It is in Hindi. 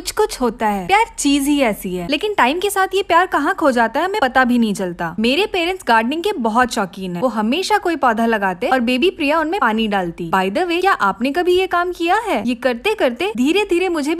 कुछ कुछ होता है प्यार चीज ही ऐसी है लेकिन टाइम के साथ ये प्यार कहाँ खो जाता है हमें पता भी नहीं चलता मेरे पेरेंट्स गार्डनिंग के बहुत शौकीन है वो हमेशा कोई पौधा लगाते और बेबी प्रिया उनमें पानी डालती बाय द वे क्या आपने कभी ये काम किया है ये करते करते धीरे धीरे मुझे भी